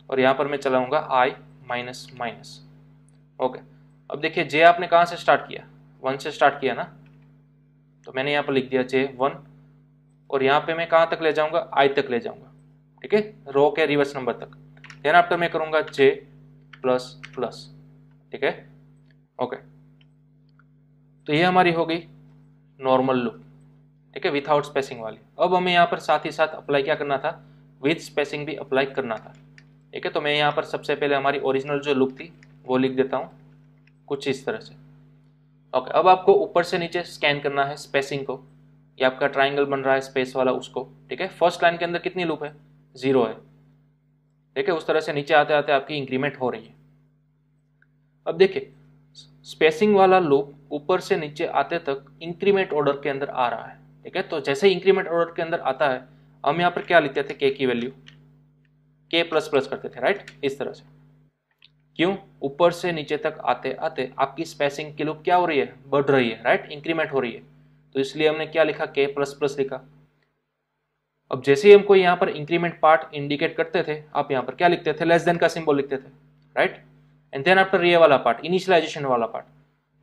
और यहाँ पर मैं चलाऊँगा आई माइनस माइनस ओके अब देखिए जे आपने कहाँ से स्टार्ट किया वन से स्टार्ट किया ना तो मैंने यहाँ पर लिख दिया जे वन और यहाँ पे मैं कहाँ तक ले जाऊँगा आई तक ले जाऊँगा ठीक है रो के रिवर्स नंबर तक देन आफ्टर मैं करूँगा जे प्लस प्लस ठीक है ओके तो ये हमारी हो गई नॉर्मल लुक ठीक है विथआउट स्पेसिंग वाली अब हमें यहाँ पर साथ ही साथ अप्लाई क्या करना था विथ स्पेसिंग भी अप्लाई करना था ठीक है तो मैं यहाँ पर सबसे पहले हमारी ओरिजिनल जो लुक थी वो लिख देता हूँ कुछ इस तरह से ओके अब आपको ऊपर से नीचे स्कैन करना है स्पेसिंग को ये आपका ट्राइंगल बन रहा है स्पेस वाला उसको ठीक है फर्स्ट लाइन के अंदर कितनी लूप है ज़ीरो है ठीक है उस तरह से नीचे आते आते आपकी इंक्रीमेंट हो रही है अब देखिए स्पेसिंग वाला लूप ऊपर से नीचे आते तक इंक्रीमेंट ऑर्डर के अंदर आ रहा है ठीक है तो जैसे इंक्रीमेंट ऑर्डर के अंदर आता है हम यहाँ पर क्या लेते थे के की वैल्यू के प्लस प्लस करते थे राइट इस तरह से क्यों ऊपर से नीचे तक आते आते आपकी स्पेसिंग की लूप क्या हो रही है बढ़ रही है राइट इंक्रीमेंट हो रही है तो इसलिए हमने क्या लिखा के प्लस प्लस लिखा अब जैसे ही हमको यहाँ पर इंक्रीमेंट पार्ट इंडिकेट करते थे आप यहाँ पर क्या लिखते थे लेस देन का सिंबल लिखते थे राइट एंड देन आफ्टर ये वाला पार्ट इनिशियलाइजेशन वाला पार्ट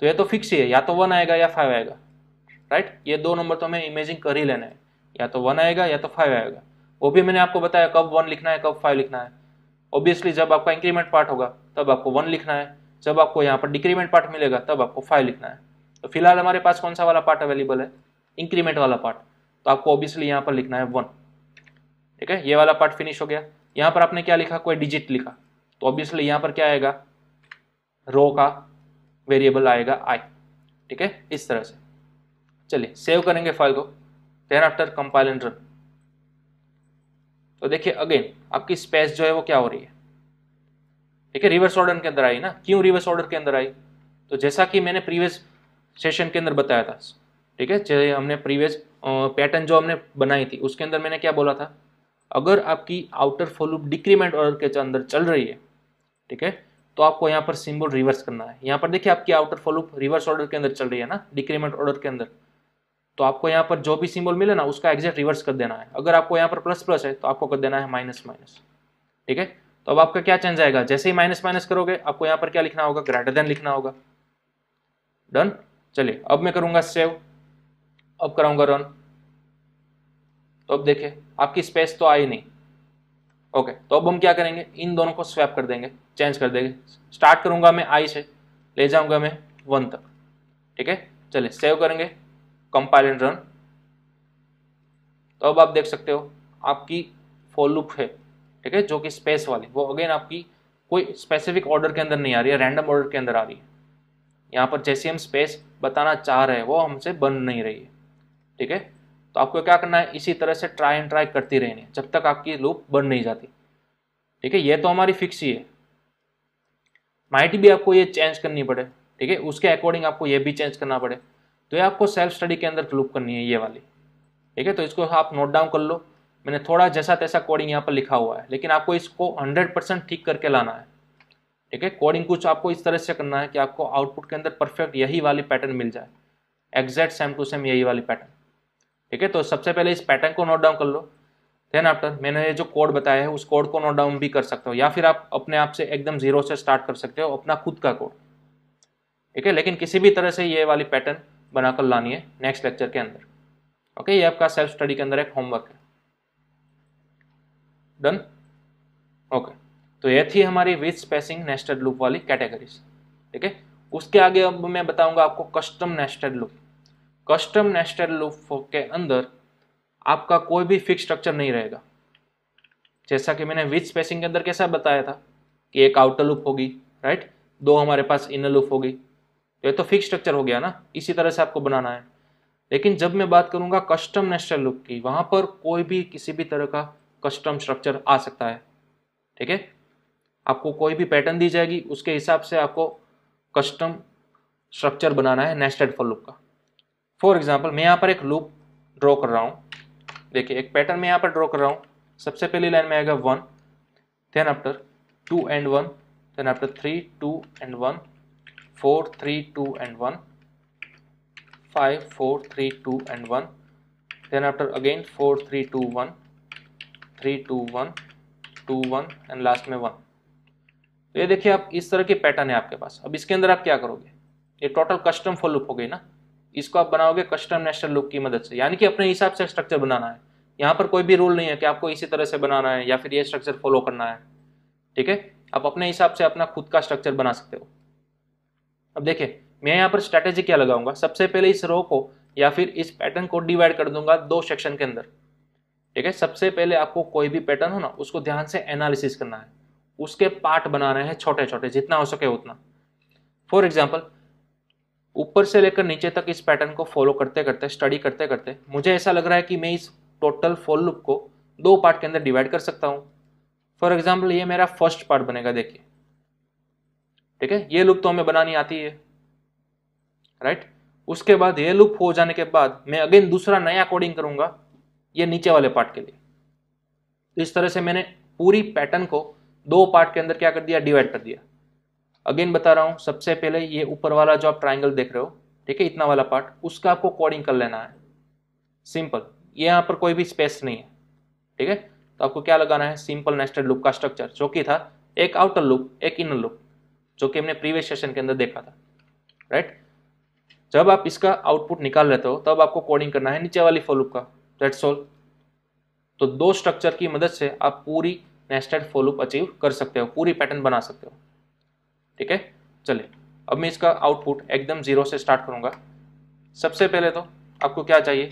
तो ये तो फिक्स ही है या तो वन आएगा या फाइव आएगा राइट ये दो नंबर तो हमें इमेजिंग कर ही लेना है या तो वन आएगा या तो फाइव आएगा वो भी मैंने आपको बताया कब वन लिखना है कब फाइव लिखना है ऑब्वियसली जब आपका इंक्रीमेंट पार्ट होगा तब आपको वन लिखना है जब आपको यहाँ पर डिक्रीमेंट पार्ट मिलेगा तब आपको फाइव लिखना है तो फिलहाल हमारे पास कौन सा वाला पार्ट अवेलेबल है इंक्रीमेंट वाला पार्ट तो आपको ऑब्वियसली यहाँ पर लिखना है वन ठीक है ये वाला पार्ट फिनिश हो गया यहाँ पर आपने क्या लिखा कोई डिजिट लिखा तो ऑब्वियसली यहाँ पर क्या आएगा रो का वेरिएबल आएगा आई ठीक है इस तरह से चलिए सेव करेंगे फाइल को then after compile and run तो देखिए अगेन आपकी स्पेस जो है वो क्या हो रही है ठीक है रिवर्स ऑर्डर के अंदर आई ना क्यों रिवर्स ऑर्डर के अंदर आई तो जैसा कि मैंने प्रीवियस सेशन के अंदर बताया था ठीक है चाहे हमने प्रीवियस पैटर्न जो हमने बनाई थी उसके अंदर मैंने क्या बोला था अगर आपकी आउटर फॉलूप डिक्रीमेंट ऑर्डर के अंदर चल रही है ठीक है तो आपको यहाँ पर सिंबल रिवर्स करना है यहाँ पर देखिए आपकी आउटर फॉलूप रिवर्स ऑर्डर के अंदर चल रही है ना डिक्रीमेंट ऑर्डर के अंदर तो आपको यहाँ पर जो भी सिंबल मिले ना उसका एग्जैक्ट रिवर्स कर देना है अगर आपको यहाँ पर प्लस प्लस है तो आपको कर देना है माइनस माइनस ठीक है तो अब आपका क्या चेंज आएगा जैसे ही माइनस माइनस करोगे आपको यहाँ पर क्या लिखना होगा ग्रेटर देन लिखना होगा डन चलिए अब मैं करूँगा सेव अब कराऊंगा रन तो अब देखे आपकी स्पेस तो आई नहीं ओके तो अब हम क्या करेंगे इन दोनों को स्वैप कर देंगे चेंज कर देंगे स्टार्ट करूंगा मैं आई से ले जाऊंगा मैं वन तक ठीक है चलिए सेव करेंगे कंपाइल एंड रन तो अब आप देख सकते हो आपकी फॉलुप है ठीक है जो कि स्पेस वाली वो अगेन आपकी कोई स्पेसिफिक ऑर्डर के अंदर नहीं आ रही है रैंडम ऑर्डर के अंदर आ रही है यहाँ पर जैसी हम स्पेस बताना चाह रहे हैं वो हमसे बन नहीं रही है ठीक है तो आपको क्या करना है इसी तरह से ट्राई एंड ट्राई करती रहनी जब तक आपकी लूप बन नहीं जाती ठीक है ये तो हमारी फिक्स ही है माइट भी आपको ये चेंज करनी पड़े ठीक है उसके अकॉर्डिंग आपको ये भी चेंज करना पड़े तो ये आपको सेल्फ स्टडी के अंदर लूप करनी है ये वाली ठीक है तो इसको आप नोट डाउन कर लो मैंने थोड़ा जैसा तैसा कोडिंग यहाँ पर लिखा हुआ है लेकिन आपको इसको 100 परसेंट ठीक करके लाना है ठीक है कोडिंग कुछ आपको इस तरह से करना है कि आपको आउटपुट के अंदर परफेक्ट यही वाली पैटर्न मिल जाए एग्जैक्ट सेम टू सेम यही वाली पैटर्न ठीक है तो सबसे पहले इस पैटर्न को नोट डाउन कर लो देन आफ्टर मैंने जो कोड बताया है उस कोड को नोट डाउन भी कर सकते हो या फिर आप अपने आप से एकदम जीरो से स्टार्ट कर सकते हो अपना खुद का कोड ठीक है लेकिन किसी भी तरह से ये वाली पैटर्न बनाकर लानी है नेक्स्ट लेक्चर के अंदर ओके ये आपका सेल्फ स्टडी के अंदर एक होमवर्क है डन ओके तो ये थी हमारी विथ स्पेसिंग नेस्टेड लूप वाली कैटेगरीज ठीक है उसके आगे अब मैं बताऊंगा आपको custom nested loop custom nested loop के अंदर आपका कोई भी फिक्स स्ट्रक्चर नहीं रहेगा जैसा कि मैंने विथ स्पेसिंग के अंदर कैसा बताया था कि एक आउटर लूप होगी राइट दो हमारे पास इनर लूप होगी तो ये तो फिक्स स्ट्रक्चर हो गया ना इसी तरह से आपको बनाना है लेकिन जब मैं बात करूंगा कस्टम नेस्टेड लूप की वहां पर कोई भी किसी भी तरह का कस्टम स्ट्रक्चर आ सकता है ठीक है आपको कोई भी पैटर्न दी जाएगी उसके हिसाब से आपको कस्टम स्ट्रक्चर बनाना है नेस्टेड फॉर लूप का फॉर एग्जाम्पल मैं यहाँ पर एक लूप ड्रॉ कर रहा हूँ देखिए एक पैटर्न मैं यहाँ पर ड्रॉ कर रहा हूँ सबसे पहली लाइन में आएगा one then after two and one then after three two and one four three two and one five four three two and one then after again four three two one three two one two one and last में one तो ये देखिए आप इस तरह के pattern है आपके पास अब इसके अंदर आप क्या करोगे ये टोटल कस्टम फॉर लुप हो गई ना इसको आप बनाओगे कस्टम नेशनल लुप की मदद से यानी कि अपने हिसाब से स्ट्रक्चर बनाना है यहाँ पर कोई भी रूल नहीं है कि आपको इसी तरह से बनाना है या फिर ये स्ट्रक्चर फॉलो करना है ठीक है आप अपने हिसाब से अपना खुद का स्ट्रक्चर बना सकते हो अब देखिए मैं यहाँ पर स्ट्रैटेजी क्या लगाऊंगा सबसे पहले इस रो को या फिर इस पैटर्न को डिवाइड कर दूंगा दो सेक्शन के अंदर ठीक है सबसे पहले आपको कोई भी पैटर्न हो ना उसको ध्यान से एनालिसिस करना है उसके पार्ट रहे हैं छोटे छोटे जितना हो सके उतना फॉर एग्जाम्पल ऊपर से लेकर नीचे तक इस पैटर्न को फॉलो करते करते स्टडी करते करते मुझे ऐसा लग रहा है कि मैं इस टोटल फॉल लूप को दो पार्ट के अंदर डिवाइड कर सकता हूँ फॉर एग्जाम्पल ये मेरा फर्स्ट पार्ट बनेगा देखिए ठीक है ये लुप तो हमें बनानी आती है राइट right? उसके बाद ये लुप हो जाने के बाद मैं अगेन दूसरा नया कोडिंग करूंगा ये नीचे वाले पार्ट के लिए इस तरह से मैंने पूरी पैटर्न को दो पार्ट के अंदर क्या कर दिया डिवाइड कर दिया अगेन बता रहा हूँ सबसे पहले ये ऊपर वाला जो आप ट्राइंगल देख रहे हो ठीक है इतना वाला पार्ट उसका आपको कोडिंग कर लेना है सिंपल ये यहाँ पर कोई भी स्पेस नहीं है ठीक है तो आपको क्या लगाना है सिंपल नेस्टेड लुक का स्ट्रक्चर जो कि था एक आउटर लुक एक इनर लुक जो कि हमने प्रीवियस सेशन के अंदर देखा था राइट जब आप इसका आउटपुट निकाल लेते हो तब आपको कोडिंग करना है नीचे वाली फॉलूप का दैट्स ऑल तो दो स्ट्रक्चर की मदद से आप पूरी नेस्टेड फॉलोअप अचीव कर सकते हो पूरी पैटर्न बना सकते हो ठीक है चले अब मैं इसका आउटपुट एकदम जीरो से स्टार्ट करूंगा सबसे पहले तो आपको क्या चाहिए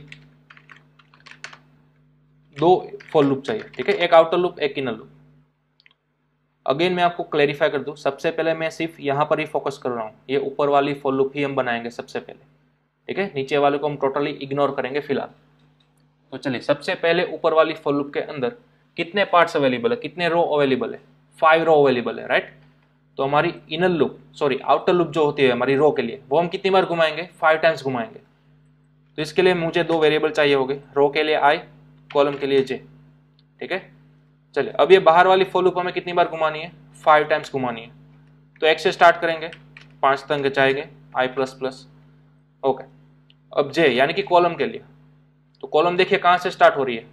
दो फॉर लूप चाहिए ठीक है एक आउटर लूप एक इनर लूप अगेन मैं आपको क्लेरिफाई कर दूं सबसे पहले मैं सिर्फ यहां पर ही फोकस कर रहा हूं ये ऊपर वाली फॉर लूप ही हम बनाएंगे सबसे पहले ठीक है नीचे वाले को हम टोटली इग्नोर करेंगे फिलहाल तो चलिए सबसे पहले ऊपर वाली फॉर लूप के अंदर कितने पार्ट्स अवेलेबल है कितने रो अवेलेबल है फाइव रो अवेलेबल है राइट तो हमारी inner loop sorry outer loop जो होती है हमारी रो के लिए वो हम कितनी बार घुमाएंगे फाइव टाइम्स घुमाएंगे तो इसके लिए मुझे दो वेरिएबल चाहिए होंगे रो के लिए आई कॉलम के लिए जे ठीक है चलिए अब ये बाहर वाली फॉल लुप हमें कितनी बार घुमानी है फाइव टाइम्स घुमानी है तो एक्स से स्टार्ट करेंगे पाँच तंग जाएंगे आई प्लस प्लस ओके अब जे यानी कि कॉलम के लिए तो कॉलम देखिए कहाँ से स्टार्ट हो रही है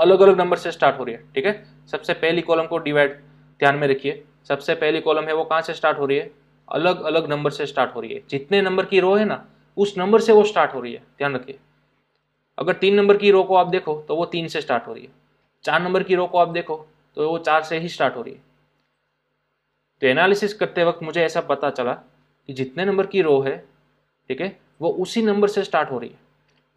अलग अलग नंबर से स्टार्ट हो रही है ठीक है सबसे पहली कॉलम को डिवाइड ध्यान में रखिए सबसे पहली कॉलम है वो कहाँ से स्टार्ट हो रही है अलग अलग नंबर से स्टार्ट हो रही है जितने नंबर की रो है ना उस नंबर से वो स्टार्ट हो रही है ध्यान रखिए अगर तीन नंबर की रो को आप देखो तो वो तीन से स्टार्ट हो रही है चार नंबर की रो को आप देखो तो वो चार से ही स्टार्ट हो रही है तो एनालिसिस करते वक्त मुझे ऐसा पता चला कि जितने नंबर की रो है ठीक है वो उसी नंबर से स्टार्ट हो रही है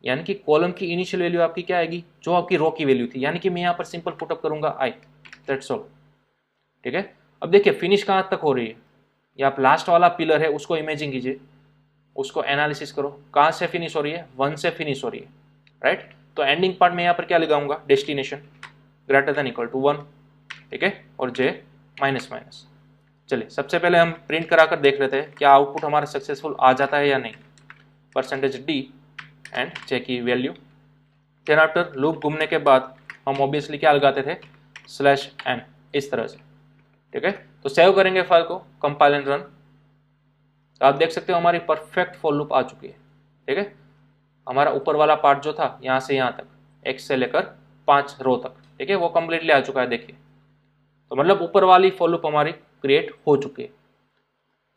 यानी कि कॉलम की इनिशियल वैल्यू आपकी क्या आएगी जो आपकी रो की वैल्यू थी यानी कि मैं यहाँ पर सिंपल पुटअप करूंगा आई दैट्स ऑल ठीक है अब देखिए फिनिश कहाँ तक हो रही है या आप लास्ट वाला पिलर है उसको इमेजिंग कीजिए उसको एनालिसिस करो कहाँ से फिनिश हो रही है वन से फिनिश हो रही है राइट तो एंडिंग पार्ट में यहाँ पर क्या लगाऊंगा destination greater than equal to one ठीक है और जे माइनस माइनस चलिए सबसे पहले हम प्रिंट करा कर देख लेते हैं क्या आउटपुट हमारा सक्सेसफुल आ जाता है या नहीं परसेंटेज डी एंड जे की वैल्यू देन आफ्टर लूप घूमने के बाद हम ऑब्वियसली क्या लगाते थे स्लैश एन इस तरह से ठीक है तो सेव करेंगे फाइल को कंपाइल एंड रन तो आप देख सकते हो हमारी परफेक्ट फॉर लूप आ चुकी है ठीक है हमारा ऊपर वाला पार्ट जो था यहाँ से यहाँ तक एक से लेकर पाँच रो तक ठीक है वो कम्प्लीटली आ चुका है देखिए तो मतलब ऊपर वाली फॉर लूप हमारी क्रिएट हो चुकी है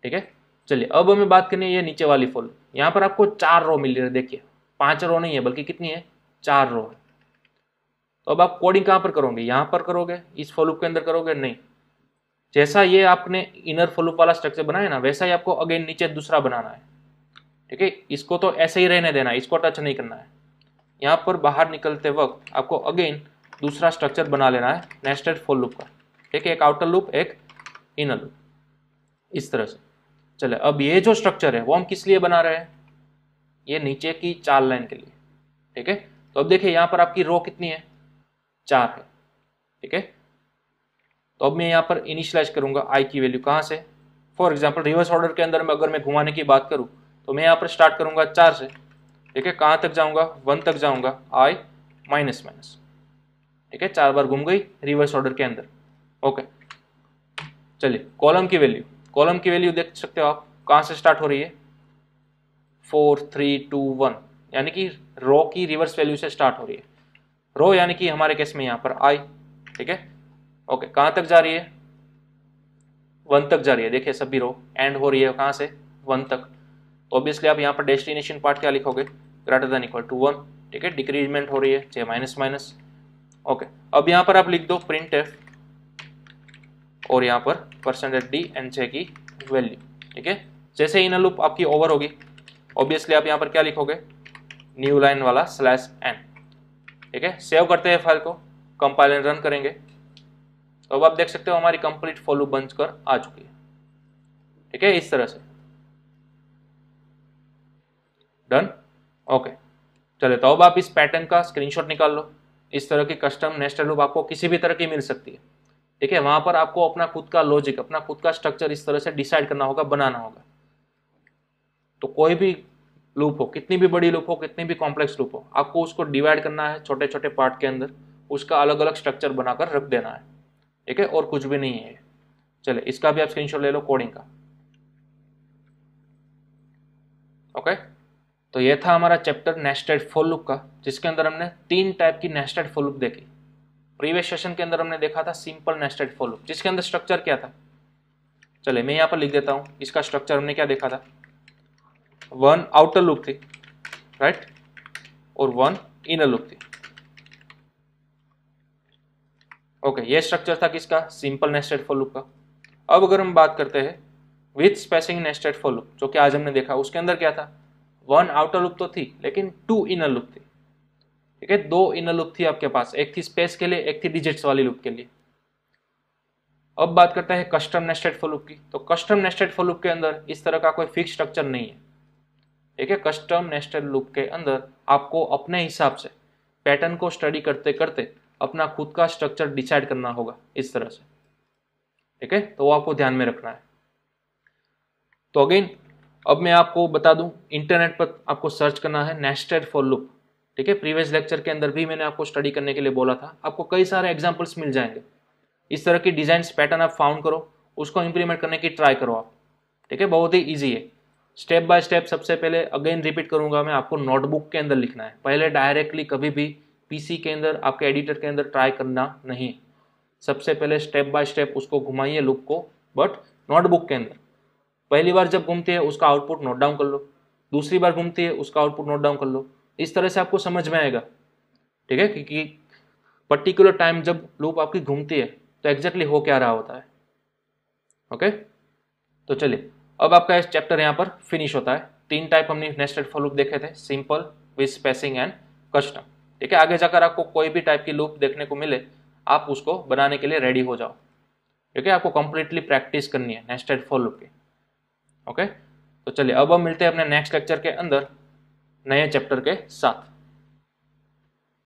ठीक है चलिए अब हमें बात करनी है ये नीचे वाली फॉर लूप यहाँ पर आपको चार रो मिल रही है देखिए पांच रो नहीं है बल्कि कितनी है चार रो है तो अब आप कोडिंग कहाँ पर करोगे यहां पर करोगे इस फॉलूप के अंदर करोगे नहीं जैसा ये आपने इनर फॉलूप वाला स्ट्रक्चर बनाया ना वैसा ही आपको अगेन नीचे दूसरा बनाना है ठीक है इसको तो ऐसे ही रहने देना है इसको टच नहीं करना है यहाँ पर बाहर निकलते वक्त आपको अगेन दूसरा स्ट्रक्चर बना लेना है नेस्टेड फॉर लूप का ठीक है एक आउटर लूप एक इनर लूप इस तरह से चले अब ये जो स्ट्रक्चर है वो हम किस लिए बना रहे हैं ये नीचे की चार लाइन के लिए ठीक है तो अब देखिए यहां पर आपकी रो कितनी है चार है ठीक है तो अब मैं यहां पर इनिशलाइज करूंगा आई की वैल्यू कहां से फॉर एग्जाम्पल रिवर्स ऑर्डर के अंदर में अगर मैं घुमाने की बात करूं तो मैं यहां पर स्टार्ट करूंगा चार से ठीक है कहां तक जाऊंगा वन तक जाऊंगा आई माइनस माइनस ठीक है चार बार घूम गई रिवर्स ऑर्डर के अंदर ओके चलिए कॉलम की वैल्यू कॉलम की वैल्यू देख सकते हो आप कहां से स्टार्ट हो रही है फोर थ्री टू वन यानी कि रो की रिवर्स वैल्यू से स्टार्ट हो रही है रो यानी कि हमारे केस में यहाँ पर आई ठीक है ओके कहाँ तक जा रही है वन तक जा रही है देखिए सभी रो एंड हो रही है कहाँ से वन तक तो ऑब्वियसली आप यहाँ पर डेस्टिनेशन पार्ट क्या लिखोगे greater than equal to one ठीक है डिक्रीजमेंट हो रही है जे माइनस माइनस ओके अब यहाँ पर आप लिख दो प्रिंट एफ और यहाँ पर परसेंटेज डी एंड जे की वैल्यू ठीक है जैसे इनर लूप आपकी ओवर होगी ऑब्वियसली आप यहाँ पर क्या लिखोगे न्यू लाइन वाला स्लैश एन ठीक है सेव करते हैं फाइल को कंपाइल एंड रन करेंगे तो अब आप देख सकते हो हमारी कंप्लीट फॉलो बंच कर आ चुकी है ठीक है इस तरह से डन ओके चले तो अब आप इस पैटर्न का स्क्रीनशॉट निकाल लो इस तरह की कस्टम नेस्टेड लूप आपको किसी भी तरह की मिल सकती है ठीक है वहां पर आपको अपना खुद का लॉजिक अपना खुद का स्ट्रक्चर इस तरह से डिसाइड करना होगा बनाना होगा तो कोई भी लूप हो कितनी भी बड़ी लूप हो कितनी भी कॉम्प्लेक्स लूप हो आपको उसको डिवाइड करना है छोटे छोटे पार्ट के अंदर उसका अलग अलग स्ट्रक्चर बनाकर रख देना है ठीक है और कुछ भी नहीं है चले इसका भी आप स्क्रीनशॉट ले लो कोडिंग का ओके तो ये था हमारा चैप्टर नेस्टेड फॉर लूप का जिसके अंदर हमने तीन टाइप की नेस्टेड फॉर लूप देखी प्रीवियस सेशन के अंदर हमने देखा था सिंपल नेस्टेड फॉर लूप जिसके अंदर स्ट्रक्चर क्या था चले मैं यहाँ पर लिख देता हूँ इसका स्ट्रक्चर हमने क्या देखा था वन आउटर लूप थी राइट और वन इनर लूप थी ओके ये स्ट्रक्चर था किसका सिंपल नेस्टेड फॉर लूप का अब अगर हम बात करते हैं with spacing nested for loop जो कि आज हमने देखा उसके अंदर क्या था वन आउटर लूप तो थी लेकिन टू इनर लूप थी ठीक है दो इनर लूप थी आपके पास एक थी स्पेस के लिए एक थी डिजिट्स वाली लूप के लिए अब बात करते हैं कस्टम नेस्टेड फॉर लूप की तो कस्टम नेस्टेड फॉर लूप के अंदर इस तरह का कोई फिक्स स्ट्रक्चर नहीं है ठीक है कस्टम नेस्टेड लूप के अंदर आपको अपने हिसाब से पैटर्न को स्टडी करते करते अपना खुद का स्ट्रक्चर डिसाइड करना होगा इस तरह से ठीक है तो वो आपको ध्यान में रखना है तो अगेन अब मैं आपको बता दूं इंटरनेट पर आपको सर्च करना है नेस्टेड फॉर लूप ठीक है प्रीवियस लेक्चर के अंदर भी मैंने आपको स्टडी करने के लिए बोला था आपको कई सारे एग्जाम्पल्स मिल जाएंगे इस तरह की डिजाइन पैटर्न आप फाउंड करो उसको इम्प्लीमेंट करने की ट्राई करो आप ठीक है बहुत ही ईजी है स्टेप बाय स्टेप सबसे पहले अगेन रिपीट करूंगा मैं आपको नोटबुक के अंदर लिखना है पहले डायरेक्टली कभी भी पीसी के अंदर आपके एडिटर के अंदर ट्राई करना नहीं सबसे पहले स्टेप बाय स्टेप उसको घुमाइए लुक को बट नोटबुक के अंदर पहली बार जब घूमती है उसका आउटपुट नोट डाउन कर लो दूसरी बार घूमती है उसका आउटपुट नोट डाउन कर लो इस तरह से आपको समझ में आएगा ठीक है क्योंकि पर्टिकुलर टाइम जब लूप आपकी घूमती है तो एग्जैक्टली exactly हो क्या रहा होता है ओके तो चलिए अब आपका इस चैप्टर यहाँ पर फिनिश होता है तीन टाइप हमने नेस्टेड फॉर लूप देखे थे simple with spacing and custom ठीक है आगे जाकर आपको कोई भी टाइप की लूप देखने को मिले आप उसको बनाने के लिए रेडी हो जाओ ठीक है आपको कंप्लीटली प्रैक्टिस करनी है नेस्टेड फॉर लूप की ओके तो चलिए अब हम मिलते हैं अपने नेक्स्ट लेक्चर के अंदर नए चैप्टर के साथ